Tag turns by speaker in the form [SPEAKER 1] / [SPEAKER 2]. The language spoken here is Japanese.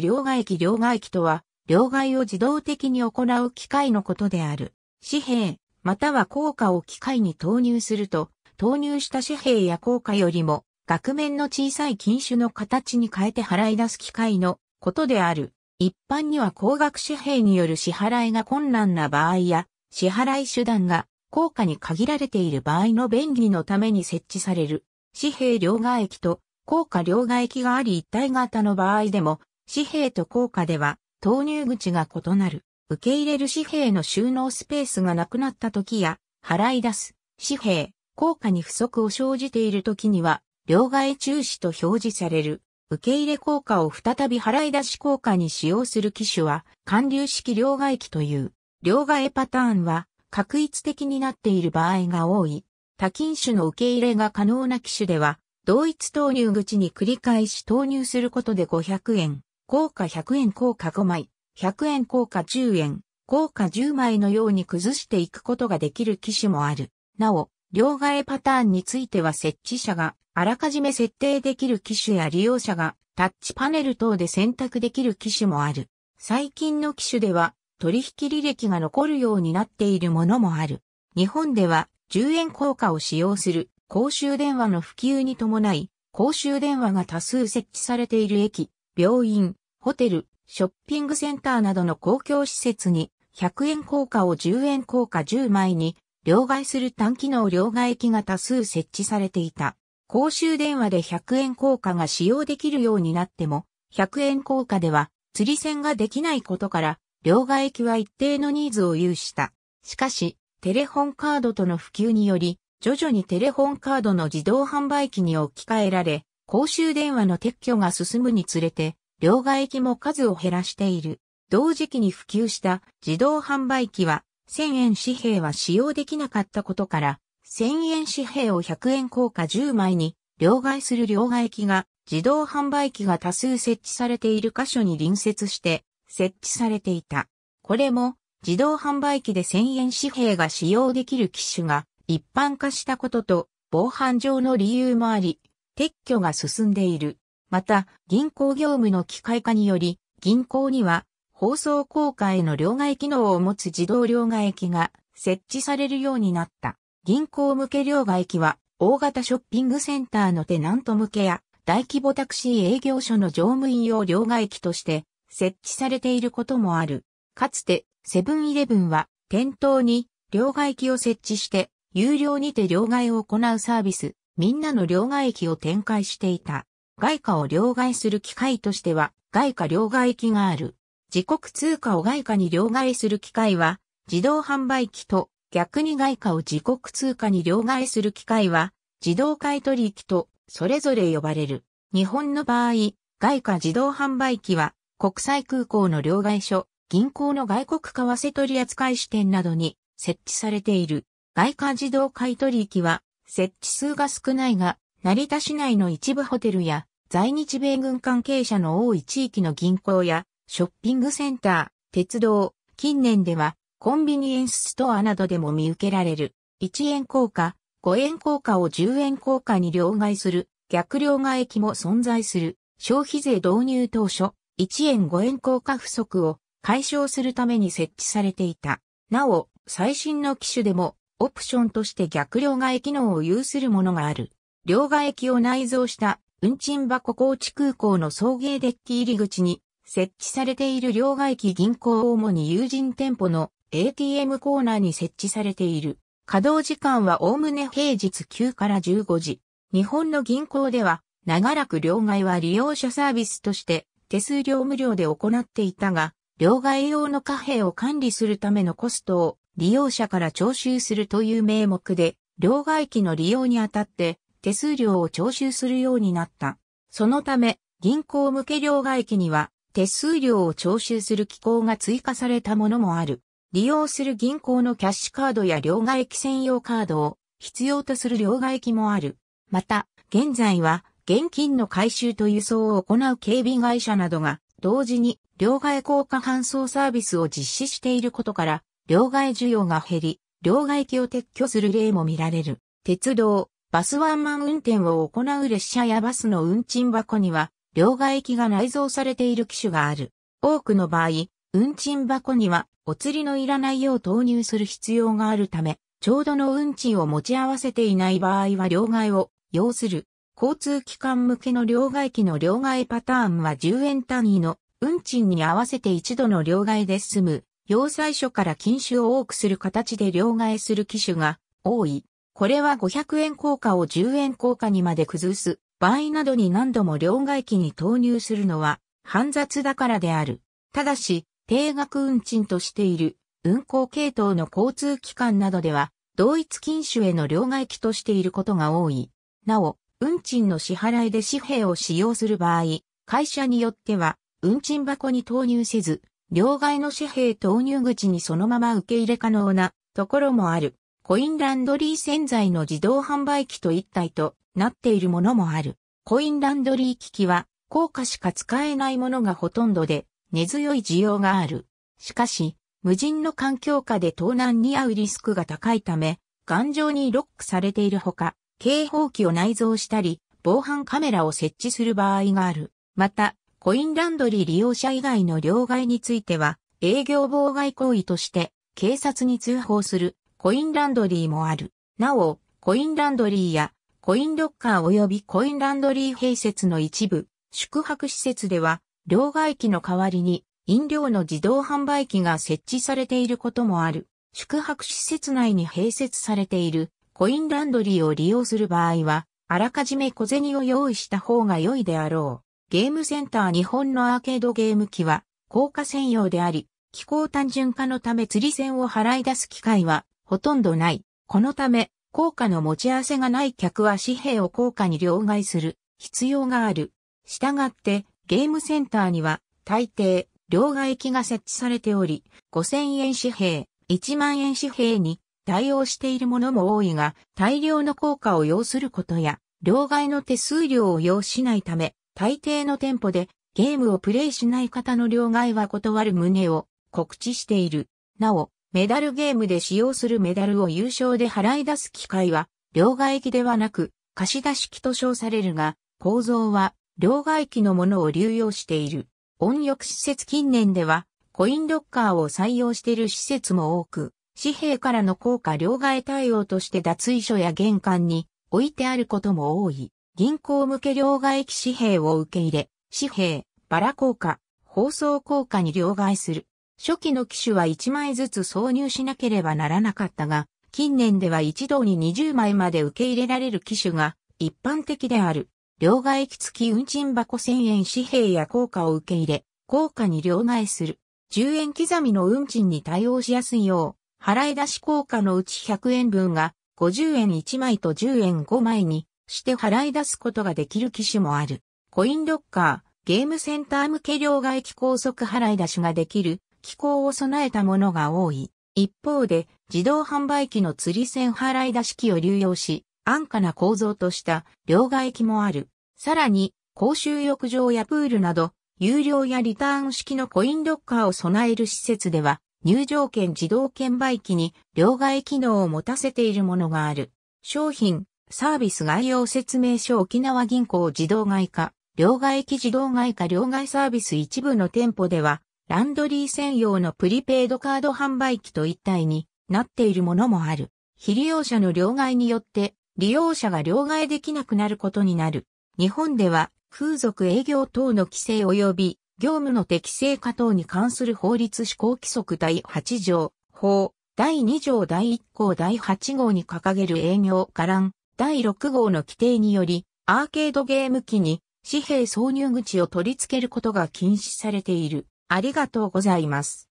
[SPEAKER 1] 両替機両替機とは、両替を自動的に行う機械のことである。紙幣、または硬貨を機械に投入すると、投入した紙幣や硬貨よりも、額面の小さい金種の形に変えて払い出す機械のことである。一般には高額紙幣による支払いが困難な場合や、支払い手段が硬貨に限られている場合の便利のために設置される。紙幣両替機と硬貨両替機があり一体型の場合でも、紙幣と硬貨では投入口が異なる。受け入れる紙幣の収納スペースがなくなった時や、払い出す紙幣、硬貨に不足を生じている時には、両替中止と表示される。受け入れ硬貨を再び払い出し硬貨に使用する機種は、還流式両替機という。両替パターンは、確一的になっている場合が多い。多金種の受け入れが可能な機種では、同一投入口に繰り返し投入することで500円、硬貨100円硬貨5枚、100円硬貨10円、硬貨10枚のように崩していくことができる機種もある。なお、両替パターンについては設置者があらかじめ設定できる機種や利用者がタッチパネル等で選択できる機種もある。最近の機種では取引履歴が残るようになっているものもある。日本では10円硬貨を使用する公衆電話の普及に伴い、公衆電話が多数設置されている駅、病院、ホテル、ショッピングセンターなどの公共施設に、100円硬貨を10円硬貨10枚に、両替する単機能両替機が多数設置されていた。公衆電話で100円硬貨が使用できるようになっても、100円硬貨では、釣り線ができないことから、両替機は一定のニーズを有した。しかし、テレホンカードとの普及により、徐々にテレホンカードの自動販売機に置き換えられ、公衆電話の撤去が進むにつれて、両替機も数を減らしている。同時期に普及した自動販売機は、1000円紙幣は使用できなかったことから、1000円紙幣を100円硬貨10枚に両替する両替機が自動販売機が多数設置されている箇所に隣接して設置されていた。これも自動販売機で1000円紙幣が使用できる機種が一般化したことと防犯上の理由もあり、撤去が進んでいる。また、銀行業務の機械化により、銀行には放送効果への両替機能を持つ自動両替機が設置されるようになった。銀行向け両替機は、大型ショッピングセンターのテナント向けや、大規模タクシー営業所の乗務員用両替機として設置されていることもある。かつて、セブンイレブンは店頭に両替機を設置して有料にて両替を行うサービスみんなの両替機を展開していた。外貨を両替する機械としては、外貨両替機がある。自国通貨を外貨に両替する機械は、自動販売機と、逆に外貨を自国通貨に両替する機械は、自動買取機と、それぞれ呼ばれる。日本の場合、外貨自動販売機は、国際空港の両替所、銀行の外国為替取扱支店などに設置されている。外貨自動買取機は、設置数が少ないが、成田市内の一部ホテルや、在日米軍関係者の多い地域の銀行や、ショッピングセンター、鉄道、近年では、コンビニエンスストアなどでも見受けられる。1円硬貨、5円硬貨を10円硬貨に両替する、逆両替機も存在する。消費税導入当初、1円5円硬貨不足を解消するために設置されていた。なお、最新の機種でもオプションとして逆両替機能を有するものがある。両替機を内蔵した運賃箱高知空港の送迎デッキ入り口に設置されている両替機銀行を主に友人店舗の ATM コーナーに設置されている。稼働時間はおおむね平日9から15時。日本の銀行では長らく両替は利用者サービスとして手数料無料で行っていたが、両替用の貨幣を管理するためのコストを利用者から徴収するという名目で、両替機の利用にあたって手数料を徴収するようになった。そのため、銀行向け両替機には手数料を徴収する機構が追加されたものもある。利用する銀行のキャッシュカードや両替機専用カードを必要とする両替機もある。また、現在は現金の回収と輸送を行う警備会社などが同時に両替効果搬送サービスを実施していることから両替需要が減り、両替機を撤去する例も見られる。鉄道、バスワンマン運転を行う列車やバスの運賃箱には、両替機が内蔵されている機種がある。多くの場合、運賃箱には、お釣りのいらないよう投入する必要があるため、ちょうどの運賃を持ち合わせていない場合は両替を要する。交通機関向けの両替機の両替パターンは10円単位の運賃に合わせて一度の両替で済む要塞書から禁酒を多くする形で両替する機種が多い。これは500円硬貨を10円硬貨にまで崩す場合などに何度も両替機に投入するのは煩雑だからである。ただし、定額運賃としている運行系統の交通機関などでは同一禁酒への両替機としていることが多い。なお、運賃の支払いで紙幣を使用する場合、会社によっては運賃箱に投入せず、両替の紙幣投入口にそのまま受け入れ可能なところもある。コインランドリー洗剤の自動販売機と一体となっているものもある。コインランドリー機器は高価しか使えないものがほとんどで根強い需要がある。しかし、無人の環境下で盗難に遭うリスクが高いため、頑丈にロックされているほか、警報器を内蔵したり、防犯カメラを設置する場合がある。また、コインランドリー利用者以外の両替については、営業妨害行為として、警察に通報する、コインランドリーもある。なお、コインランドリーや、コインロッカー及びコインランドリー併設の一部、宿泊施設では、両替機の代わりに、飲料の自動販売機が設置されていることもある。宿泊施設内に併設されている、コインランドリーを利用する場合は、あらかじめ小銭を用意した方が良いであろう。ゲームセンター日本のアーケードゲーム機は、高価専用であり、機構単純化のため釣り線を払い出す機会は、ほとんどない。このため、効果の持ち合わせがない客は紙幣を効果に両替する必要がある。したがって、ゲームセンターには、大抵、両替機が設置されており、5000円紙幣、1万円紙幣に対応しているものも多いが、大量の効果を要することや、両替の手数料を要しないため、大抵の店舗でゲームをプレイしない方の両替は断る旨を告知している。なお、メダルゲームで使用するメダルを優勝で払い出す機会は、両替機ではなく、貸出機と称されるが、構造は、両替機のものを流用している。温浴施設近年では、コインロッカーを採用している施設も多く、紙幣からの効果両替対応として脱衣所や玄関に置いてあることも多い。銀行向け両替機紙幣を受け入れ、紙幣、バラ硬貨、包装硬貨に両替する。初期の機種は1枚ずつ挿入しなければならなかったが、近年では一度に20枚まで受け入れられる機種が一般的である。両替機付き運賃箱1000円紙幣や硬貨を受け入れ、硬貨に両替する。10円刻みの運賃に対応しやすいよう、払い出し硬貨のうち100円分が50円1枚と10円5枚にして払い出すことができる機種もある。コインロッカー、ゲームセンター向け両替機高速払い出しができる機構を備えたものが多い。一方で、自動販売機の釣り線払い出し機を流用し、安価な構造とした両替機もある。さらに、公衆浴場やプールなど、有料やリターン式のコインロッカーを備える施設では、入場券自動券売機に両替機能を持たせているものがある。商品、サービス概要説明書沖縄銀行自動外貨、両替機自動外貨両替サービス一部の店舗では、ランドリー専用のプリペイドカード販売機と一体になっているものもある。非利用者の両替によって、利用者が両替できなくなることになる。日本では、風俗営業等の規制及び、業務の適正化等に関する法律施行規則第8条、法、第2条第1項第8号に掲げる営業、伽藍、第6号の規定により、アーケードゲーム機に紙幣挿入口を取り付けることが禁止されている。ありがとうございます。